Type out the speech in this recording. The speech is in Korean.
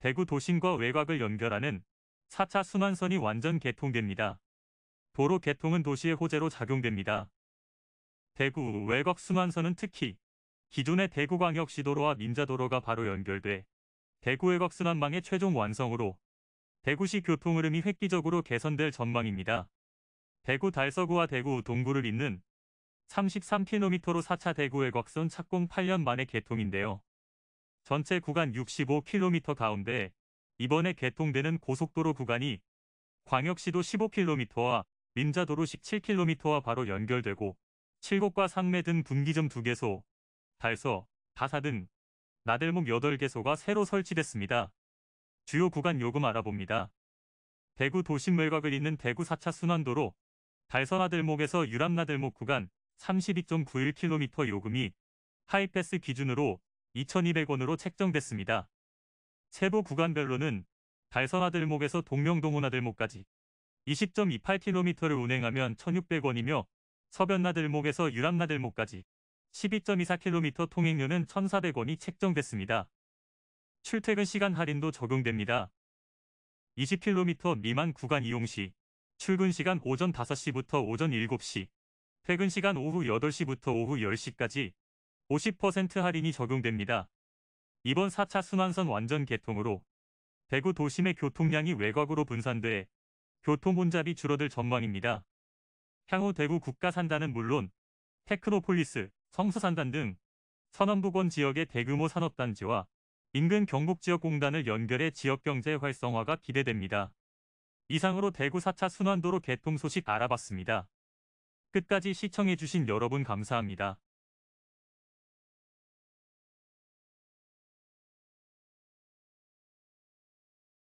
대구 도심과 외곽을 연결하는 4차 순환선이 완전 개통됩니다. 도로 개통은 도시의 호재로 작용됩니다. 대구 외곽 순환선은 특히 기존의 대구광역시도로와 민자도로가 바로 연결돼 대구 외곽 순환망의 최종 완성으로 대구시 교통 흐름이 획기적으로 개선될 전망입니다. 대구 달서구와 대구 동구를 잇는 33km로 4차 대구 외곽선 착공 8년 만의 개통인데요. 전체 구간 65km 가운데 이번에 개통되는 고속도로 구간이 광역시도 15km와 민자도로 17km와 바로 연결되고 칠곡과 상매 등 분기점 2개소, 달서, 다사 등 나들목 8개소가 새로 설치됐습니다. 주요 구간 요금 알아봅니다. 대구 도심 외곽을 잇는 대구 4차 순환도로 달서 나들목에서 유람 나들목 구간 32.91km 요금이 하이패스 기준으로 2,200원으로 책정됐습니다. 체보 구간별로는 달선아들목에서 동명동문아들목까지 20.28km를 운행하면 1,600원이며 서변나들목에서 유람나들목까지 12.24km 통행료는 1,400원이 책정됐습니다. 출퇴근 시간 할인도 적용됩니다. 20km 미만 구간 이용 시 출근 시간 오전 5시부터 오전 7시, 퇴근 시간 오후 8시부터 오후 10시까지 50% 할인이 적용됩니다. 이번 4차 순환선 완전 개통으로 대구 도심의 교통량이 외곽으로 분산돼 교통 혼잡이 줄어들 전망입니다. 향후 대구 국가산단은 물론 테크노폴리스, 성수산단 등천안부권 지역의 대규모 산업단지와 인근 경북지역공단을 연결해 지역경제 활성화가 기대됩니다. 이상으로 대구 4차 순환도로 개통 소식 알아봤습니다. 끝까지 시청해주신 여러분 감사합니다.